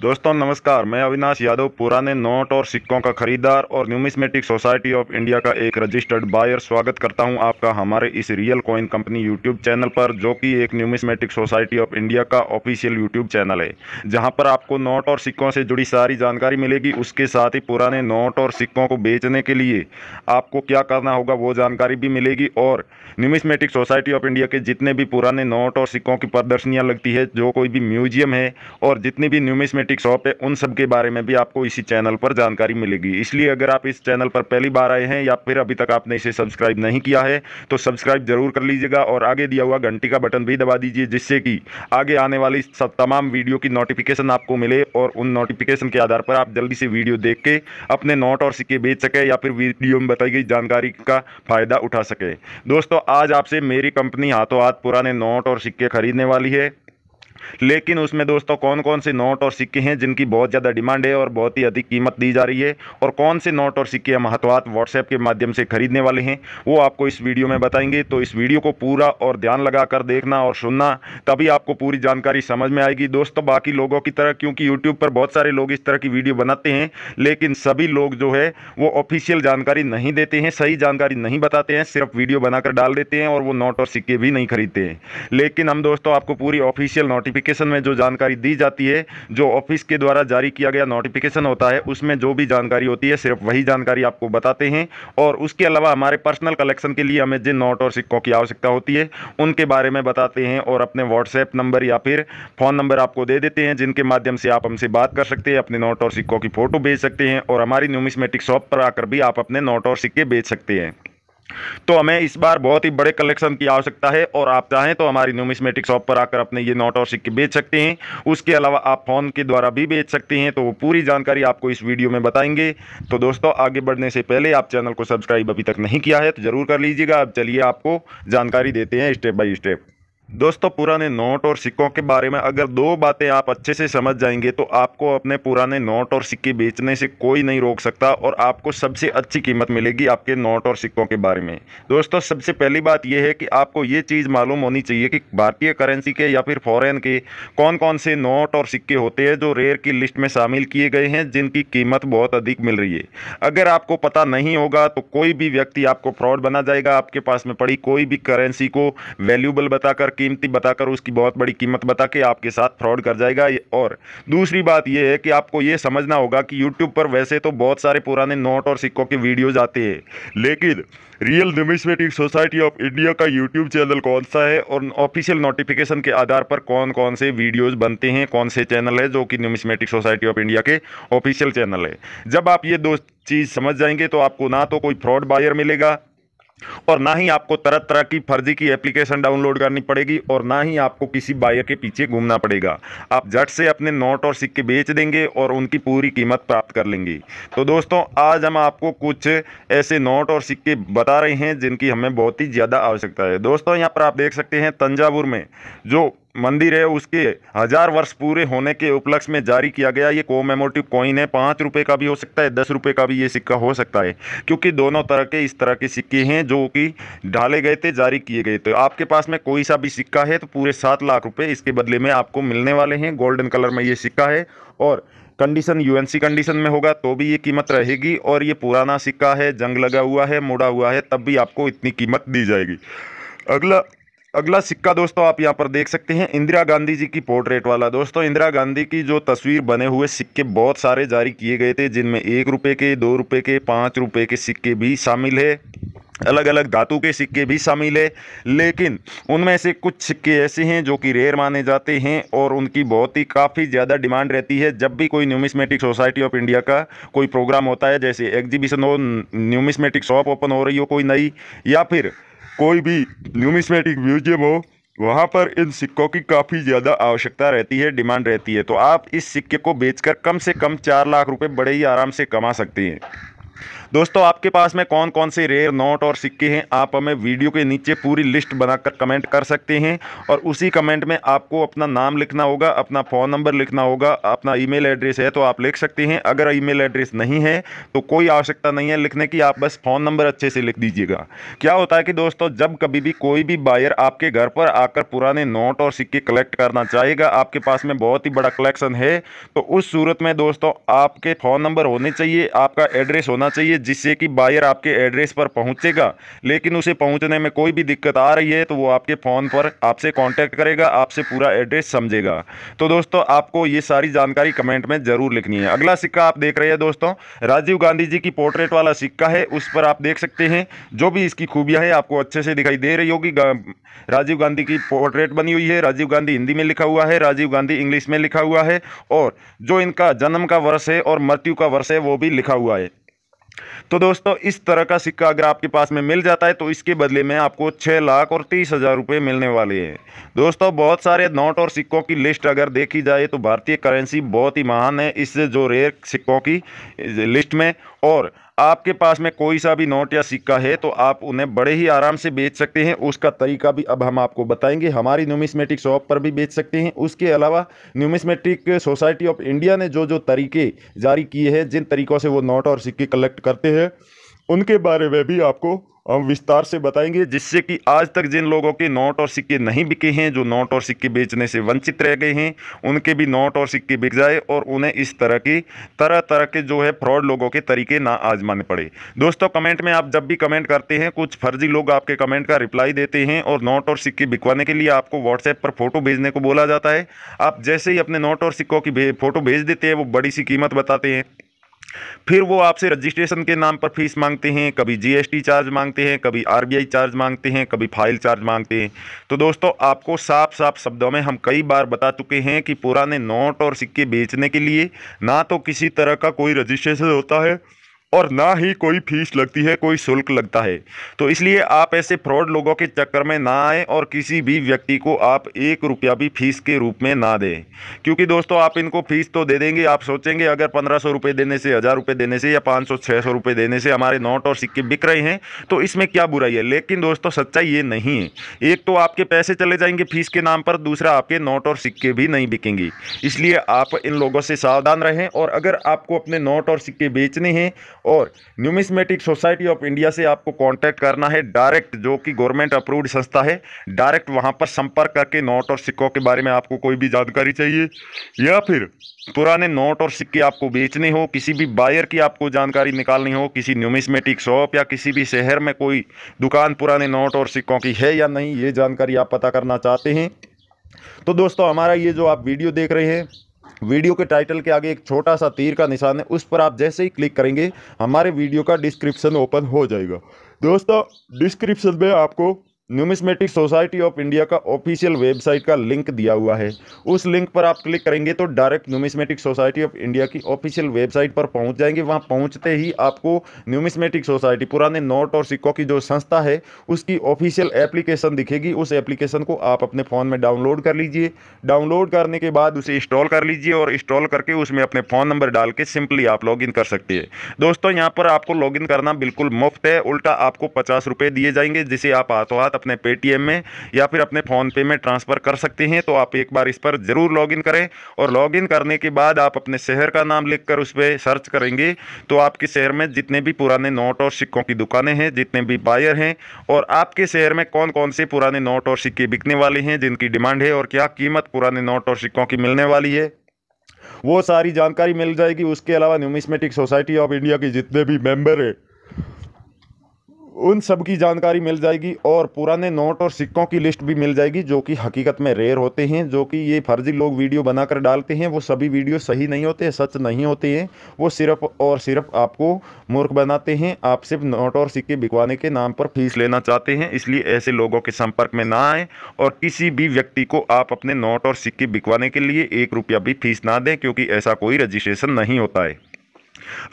दोस्तों नमस्कार मैं अविनाश यादव पुराने नोट और सिक्कों का खरीदार और न्यूमिस्मेटिक सोसाइटी ऑफ इंडिया का एक रजिस्टर्ड बायर स्वागत करता हूं आपका हमारे इस real coin company YouTube channel पर जो कि एक न्यूमिस्मेटिक सोसाइटी ऑफ इंडिया का ऑफिशियल यूट्यूब चैनल है जहां पर आपको नोट और सिक्कों से जुड़ी सारी जानकारी मिलेगी उसके साथ ही पुराने नोट और सिक्कों को बेचने के लिए आपको क्या करना होगा वो जानकारी भी मिलेगी और न्यूमिस्मेटिक सोसाइटी ऑफ इंडिया के जितने भी पुराने नोट और सिक्कों की प्रदर्शनियाँ लगती है जो कोई भी म्यूजियम है और जितनी भी न्यूमिस्मेटिक कॉस्मेटिक शॉप है उन सब के बारे में भी आपको इसी चैनल पर जानकारी मिलेगी इसलिए अगर आप इस चैनल पर पहली बार आए हैं या फिर अभी तक आपने इसे सब्सक्राइब नहीं किया है तो सब्सक्राइब जरूर कर लीजिएगा और आगे दिया हुआ घंटी का बटन भी दबा दीजिए जिससे कि आगे आने वाली सब तमाम वीडियो की नोटिफिकेशन आपको मिले और उन नोटिफिकेशन के आधार पर आप जल्दी से वीडियो देख के अपने नोट और सिक्के बेच सकें या फिर वीडियो में बताई गई जानकारी का फ़ायदा उठा सकें दोस्तों आज आपसे मेरी कंपनी हाथों हाथ पुराने नोट और सिक्के खरीदने वाली है लेकिन उसमें दोस्तों कौन कौन से नोट और सिक्के हैं जिनकी बहुत ज़्यादा डिमांड है और बहुत ही अधिक कीमत दी जा रही है और कौन से नोट और सिक्के महत्वात व्हाट्सएप के माध्यम से खरीदने वाले हैं वो आपको इस वीडियो में बताएंगे तो इस वीडियो को पूरा और ध्यान लगाकर देखना और सुनना तभी आपको पूरी जानकारी समझ में आएगी दोस्तों बाकी लोगों की तरह क्योंकि यूट्यूब पर बहुत सारे लोग इस तरह की वीडियो बनाते हैं लेकिन सभी लोग जो है वो ऑफिशियल जानकारी नहीं देते हैं सही जानकारी नहीं बताते हैं सिर्फ वीडियो बनाकर डाल देते हैं और वो नोट और सिक्के भी नहीं खरीदते हैं लेकिन हम दोस्तों आपको पूरी ऑफिशियल नोट नोटिफिकेशन में जो जानकारी दी जाती है जो ऑफिस के द्वारा जारी किया गया नोटिफिकेशन होता है उसमें जो भी जानकारी होती है सिर्फ वही जानकारी आपको बताते हैं और उसके अलावा हमारे पर्सनल कलेक्शन के लिए हमें जिन नोट और सिक्कों की आवश्यकता होती है उनके बारे में बताते हैं और अपने व्हाट्सएप नंबर या फिर फ़ोन नंबर आपको दे देते हैं जिनके माध्यम से आप हमसे बात कर सकते हैं अपने नोट और सिक्कों की फ़ोटो भेज सकते हैं और हमारी न्यूमिसमेटिक शॉप पर आकर भी आप अपने नोट और सिक्के बेच सकते हैं तो हमें इस बार बहुत ही बड़े कलेक्शन की आवश्यकता है और आप चाहें तो हमारी न्यूमिस्मेटिक शॉप पर आकर अपने ये नोट और सिक्के बेच सकते हैं उसके अलावा आप फ़ोन के द्वारा भी बेच सकते हैं तो वो पूरी जानकारी आपको इस वीडियो में बताएंगे तो दोस्तों आगे बढ़ने से पहले आप चैनल को सब्सक्राइब अभी तक नहीं किया है तो ज़रूर कर लीजिएगा अब चलिए आपको जानकारी देते हैं स्टेप बाई स्टेप दोस्तों पुराने नोट और सिक्कों के बारे में अगर दो बातें आप अच्छे से समझ जाएंगे तो आपको अपने पुराने नोट और सिक्के बेचने से कोई नहीं रोक सकता और आपको सबसे अच्छी कीमत मिलेगी आपके नोट और सिक्कों के बारे में दोस्तों सबसे पहली बात यह है कि आपको ये चीज़ मालूम होनी चाहिए कि भारतीय करेंसी के या फिर फ़ॉरन के कौन कौन से नोट और सिक्के होते हैं जो रेयर की लिस्ट में शामिल किए गए हैं जिनकी कीमत बहुत अधिक मिल रही है अगर आपको पता नहीं होगा तो कोई भी व्यक्ति आपको फ्रॉड बना जाएगा आपके पास में पड़ी कोई भी करेंसी को वैल्यूबल बताकर कीमती बताकर उसकी बहुत बड़ी कीमत बता के आपके साथ फ्रॉड कर जाएगा और दूसरी बात यह है कि आपको ये समझना होगा कि यूट्यूब पर वैसे तो बहुत सारे पुराने नोट और सिक्कों के वीडियोज आते हैं लेकिन real numismatic society of India का यूट्यूब चैनल कौन सा है और ऑफिशियल नोटिफिकेशन के आधार पर कौन कौन से वीडियोस बनते हैं कौन से चैनल है जो कि न्यूमिस्मेटिक सोसाइटी ऑफ इंडिया के ऑफिशियल चैनल है जब आप ये दो चीज़ समझ जाएंगे तो आपको ना तो कोई फ्रॉड बायर मिलेगा और ना ही आपको तरह तरह की फर्जी की एप्लीकेशन डाउनलोड करनी पड़ेगी और ना ही आपको किसी बायर के पीछे घूमना पड़ेगा आप झट से अपने नोट और सिक्के बेच देंगे और उनकी पूरी कीमत प्राप्त कर लेंगे तो दोस्तों आज हम आपको कुछ ऐसे नोट और सिक्के बता रहे हैं जिनकी हमें बहुत ही ज़्यादा आवश्यकता है दोस्तों यहाँ पर आप देख सकते हैं तंजावुर में जो मंदिर है उसके हज़ार वर्ष पूरे होने के उपलक्ष्य में जारी किया गया ये कोमेमोटिव कॉइन है पाँच रुपये का भी हो सकता है दस रुपये का भी ये सिक्का हो सकता है क्योंकि दोनों तरह के इस तरह के सिक्के हैं जो कि डाले गए थे जारी किए गए थे आपके पास में कोई सा भी सिक्का है तो पूरे सात लाख रुपये इसके बदले में आपको मिलने वाले हैं गोल्डन कलर में ये सिक्का है और कंडीशन यूएनसी कंडीशन में होगा तो भी ये कीमत रहेगी और ये पुराना सिक्का है जंग लगा हुआ है मुड़ा हुआ है तब भी आपको इतनी कीमत दी जाएगी अगला अगला सिक्का दोस्तों आप यहाँ पर देख सकते हैं इंदिरा गांधी जी की पोर्ट्रेट वाला दोस्तों इंदिरा गांधी की जो तस्वीर बने हुए सिक्के बहुत सारे जारी किए गए थे जिनमें एक रुपये के दो रुपये के पाँच रुपये के सिक्के भी शामिल है अलग अलग धातु के सिक्के भी शामिल है लेकिन उनमें से कुछ सिक्के ऐसे हैं जो कि रेयर माने जाते हैं और उनकी बहुत ही काफ़ी ज़्यादा डिमांड रहती है जब भी कोई न्यूमिस्मेटिक सोसाइटी ऑफ इंडिया का कोई प्रोग्राम होता है जैसे एग्जीबिशन हो न्यूमिस्मेटिक शॉप ओपन हो रही हो कोई नई या फिर कोई भी न्यूमिस्मेटिक म्यूजियम हो वहाँ पर इन सिक्कों की काफ़ी ज़्यादा आवश्यकता रहती है डिमांड रहती है तो आप इस सिक्के को बेचकर कम से कम चार लाख रुपए बड़े ही आराम से कमा सकते हैं दोस्तों आपके पास में कौन कौन से रेयर नोट और सिक्के हैं आप हमें वीडियो के नीचे पूरी लिस्ट बनाकर कमेंट कर सकते हैं और उसी कमेंट में आपको अपना नाम लिखना होगा अपना फ़ोन नंबर लिखना होगा अपना ईमेल एड्रेस है तो आप लिख सकते हैं अगर ईमेल एड्रेस नहीं है तो कोई आवश्यकता नहीं है लिखने की आप बस फ़ोन नंबर अच्छे से लिख दीजिएगा क्या होता है कि दोस्तों जब कभी भी कोई भी बायर आपके घर पर आकर पुराने नोट और सिक्के कलेक्ट करना चाहेगा आपके पास में बहुत ही बड़ा कलेक्शन है तो उस सूरत में दोस्तों आपके फ़ोन नंबर होने चाहिए आपका एड्रेस होना चाहिए जिससे कि बायर आपके एड्रेस पर पहुंचेगा लेकिन उसे पहुंचने में कोई भी दिक्कत आ रही है तो वो आपके फ़ोन पर आपसे कांटेक्ट करेगा आपसे पूरा एड्रेस समझेगा तो दोस्तों आपको ये सारी जानकारी कमेंट में ज़रूर लिखनी है अगला सिक्का आप देख रहे हैं दोस्तों राजीव गांधी जी की पोर्ट्रेट वाला सिक्का है उस पर आप देख सकते हैं जो भी इसकी खूबियाँ हैं आपको अच्छे से दिखाई दे रही होगी राजीव गांधी की पोर्ट्रेट बनी हुई है राजीव गांधी हिंदी में लिखा हुआ है राजीव गांधी इंग्लिश में लिखा हुआ है और जो इनका जन्म का वर्ष है और मृत्यु का वर्ष है वो भी लिखा हुआ है तो दोस्तों इस तरह का सिक्का अगर आपके पास में मिल जाता है तो इसके बदले में आपको छः लाख और तीस हज़ार रुपये मिलने वाले हैं दोस्तों बहुत सारे नोट और सिक्कों की लिस्ट अगर देखी जाए तो भारतीय करेंसी बहुत ही महान है इस जो रेयर सिक्कों की लिस्ट में और आपके पास में कोई सा भी नोट या सिक्का है तो आप उन्हें बड़े ही आराम से बेच सकते हैं उसका तरीका भी अब हम आपको बताएंगे हमारी न्यूमिसमेटिक शॉप पर भी बेच सकते हैं उसके अलावा न्यूमिसमेटिक सोसाइटी ऑफ इंडिया ने जो जो तरीके जारी किए हैं जिन तरीक़ों से वो नोट और सिक्के कलेक्ट करते हैं उनके बारे में भी आपको हम विस्तार से बताएंगे जिससे कि आज तक जिन लोगों के नोट और सिक्के नहीं बिके हैं जो नोट और सिक्के बेचने से वंचित रह गए हैं उनके भी नोट और सिक्के बिक जाए और उन्हें इस तरह की तरह तरह के जो है फ्रॉड लोगों के तरीके ना आजमाने पड़े दोस्तों कमेंट में आप जब भी कमेंट करते हैं कुछ फर्जी लोग आपके कमेंट का रिप्लाई देते हैं और नोट और सिक्के बिकवाने के लिए आपको व्हाट्सएप पर फोटो भेजने को बोला जाता है आप जैसे ही अपने नोट और सिक्कों की फोटो भेज देते हैं वो बड़ी सी कीमत बताते हैं फिर वो आपसे रजिस्ट्रेशन के नाम पर फीस मांगते हैं कभी जीएसटी चार्ज मांगते हैं कभी आरबीआई चार्ज मांगते हैं कभी फाइल चार्ज मांगते हैं तो दोस्तों आपको साफ साफ शब्दों में हम कई बार बता चुके हैं कि पुराने नोट और सिक्के बेचने के लिए ना तो किसी तरह का कोई रजिस्ट्रेशन होता है और ना ही कोई फीस लगती है कोई शुल्क लगता है तो इसलिए आप ऐसे फ्रॉड लोगों के चक्कर में ना आए और किसी भी व्यक्ति को आप एक रुपया भी फीस के रूप में ना दें क्योंकि दोस्तों आप इनको फीस तो दे देंगे आप सोचेंगे अगर पंद्रह सौ रुपये देने से हज़ार रुपये देने से या पाँच सौ छः सौ रुपये देने से हमारे नोट और सिक्के बिक रहे हैं तो इसमें क्या बुराई है लेकिन दोस्तों सच्चाई ये नहीं है एक तो आपके पैसे चले जाएंगे फीस के नाम पर दूसरा आपके नोट और सिक्के भी नहीं बिकेंगे इसलिए आप इन लोगों से सावधान रहें और अगर आपको अपने नोट और सिक्के बेचने हैं और न्यूमिसमेटिक सोसाइटी ऑफ इंडिया से आपको कांटेक्ट करना है डायरेक्ट जो कि गवर्नमेंट अप्रूव्ड संस्था है डायरेक्ट वहां पर संपर्क करके नोट और सिक्कों के बारे में आपको कोई भी जानकारी चाहिए या फिर पुराने नोट और सिक्के आपको बेचने हो किसी भी बायर की आपको जानकारी निकालनी हो किसी न्यूमिस्मेटिक शॉप या किसी भी शहर में कोई दुकान पुराने नोट और सिक्कों की है या नहीं ये जानकारी आप पता करना चाहते हैं तो दोस्तों हमारा ये जो आप वीडियो देख रहे हैं वीडियो के टाइटल के आगे एक छोटा सा तीर का निशान है उस पर आप जैसे ही क्लिक करेंगे हमारे वीडियो का डिस्क्रिप्शन ओपन हो जाएगा दोस्तों डिस्क्रिप्शन में आपको न्यूमिस्मेटिक सोसाइटी ऑफ इंडिया का ऑफिशियल वेबसाइट का लिंक दिया हुआ है उस लिंक पर आप क्लिक करेंगे तो direct numismatic society of India की ऑफिशियल वेबसाइट पर पहुंच जाएंगे वहां पहुंचते ही आपको न्यूमिस्मेटिक सोसाइटी पुराने नोट और सिक्कों की जो संस्था है उसकी ऑफिशियल एप्लीकेशन दिखेगी उस एप्लीकेशन को आप अपने फ़ोन में डाउनलोड कर लीजिए डाउनलोड करने के बाद उसे इंस्टॉल कर लीजिए और इंस्टॉल करके उसमें अपने फ़ोन नंबर डाल के सिंपली आप लॉग कर सकते हैं दोस्तों यहाँ पर आपको लॉग करना बिल्कुल मुफ्त है उल्टा आपको पचास रुपये दिए जाएंगे जिसे आप हाथों हाथ अपने पेटीएम में या फिर अपने फ़ोनपे में ट्रांसफ़र कर सकते हैं तो आप एक बार इस पर ज़रूर लॉगिन करें और लॉगिन करने के बाद आप अपने शहर का नाम लिख कर उस पर सर्च करेंगे तो आपके शहर में जितने भी पुराने नोट और सिक्कों की दुकानें हैं जितने भी बायर हैं और आपके शहर में कौन कौन से पुराने नोट और सिक्के बिकने वाले हैं जिनकी डिमांड है और क्या कीमत पुराने नोट और सिक्कों की मिलने वाली है वो सारी जानकारी मिल जाएगी उसके अलावा न्यूमिस्मेटिक सोसाइटी ऑफ इंडिया के जितने भी मेंबर हैं उन सब की जानकारी मिल जाएगी और पुराने नोट और सिक्कों की लिस्ट भी मिल जाएगी जो कि हकीकत में रेयर होते हैं जो कि ये फर्जी लोग वीडियो बनाकर डालते हैं वो सभी वीडियो सही नहीं होते सच नहीं होते हैं वो सिर्फ और सिर्फ आपको मूर्ख बनाते हैं आप सिर्फ नोट और सिक्के बिकवाने के नाम पर फीस लेना चाहते हैं इसलिए ऐसे लोगों के संपर्क में ना आएँ और किसी भी व्यक्ति को आप अपने नोट और सिक्के बिकवाने के लिए एक रुपया भी फीस ना दें क्योंकि ऐसा कोई रजिस्ट्रेशन नहीं होता है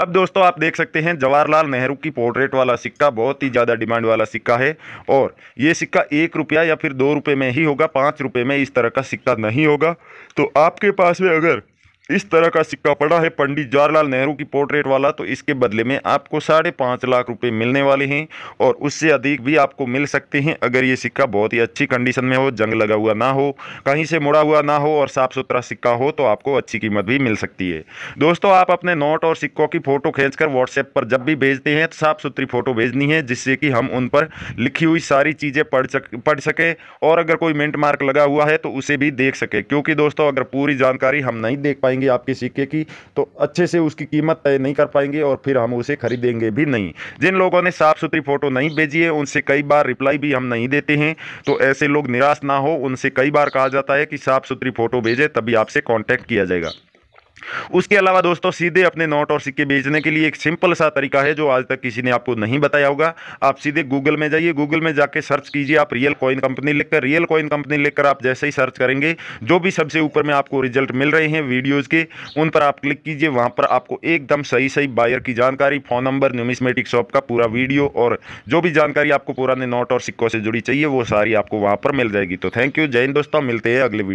अब दोस्तों आप देख सकते हैं जवाहरलाल नेहरू की पोर्ट्रेट वाला सिक्का बहुत ही ज़्यादा डिमांड वाला सिक्का है और ये सिक्का एक रुपया या फिर दो रुपये में ही होगा पाँच रुपये में इस तरह का सिक्का नहीं होगा तो आपके पास में अगर इस तरह का सिक्का पड़ा है पंडित जवाहरलाल नेहरू की पोर्ट्रेट वाला तो इसके बदले में आपको साढ़े पाँच लाख रुपए मिलने वाले हैं और उससे अधिक भी आपको मिल सकते हैं अगर ये सिक्का बहुत ही अच्छी कंडीशन में हो जंग लगा हुआ ना हो कहीं से मुड़ा हुआ ना हो और साफ़ सुथरा सिक्का हो तो आपको अच्छी कीमत भी मिल सकती है दोस्तों आप अपने नोट और सिक्कों की फ़ोटो खींचकर व्हाट्सएप पर जब भी भेजते हैं तो साफ़ सुथरी फ़ोटो भेजनी है जिससे कि हम उन पर लिखी हुई सारी चीज़ें पढ़ सक पढ़ सकें और अगर कोई मिनट मार्क लगा हुआ है तो उसे भी देख सके क्योंकि दोस्तों अगर पूरी जानकारी हम नहीं देख पाए पाएंगे आपके सिक्के की तो अच्छे से उसकी कीमत तय नहीं कर पाएंगे और फिर हम उसे खरीदेंगे भी नहीं जिन लोगों ने साफ़ सुथरी फ़ोटो नहीं भेजी है उनसे कई बार रिप्लाई भी हम नहीं देते हैं तो ऐसे लोग निराश ना हो उनसे कई बार कहा जाता है कि साफ़ सुथरी फ़ोटो भेजें तभी आपसे कॉन्टैक्ट किया जाएगा उसके अलावा दोस्तों सीधे अपने नोट और सिक्के बेचने के लिए एक सिंपल सा तरीका है जो आज तक किसी ने आपको नहीं बताया होगा आप सीधे गूगल में जाइए गूगल में जाके सर्च कीजिए आप रियल कॉइन कंपनी लिखकर रियल कॉइन कंपनी लिखकर आप जैसे ही सर्च करेंगे जो भी सबसे ऊपर में आपको रिजल्ट मिल रहे हैं वीडियोज़ के उन पर आप क्लिक कीजिए वहाँ पर आपको एकदम सही सही बायर की जानकारी फ़ोन नंबर न्यूमिस्मेटिक शॉप का पूरा वीडियो और जो भी जानकारी आपको पुराने नोट और सिक्कों से जुड़ी चाहिए वो सारी आपको वहाँ पर मिल जाएगी तो थैंक यू जैन दोस्तों मिलते हैं अगले वीडियो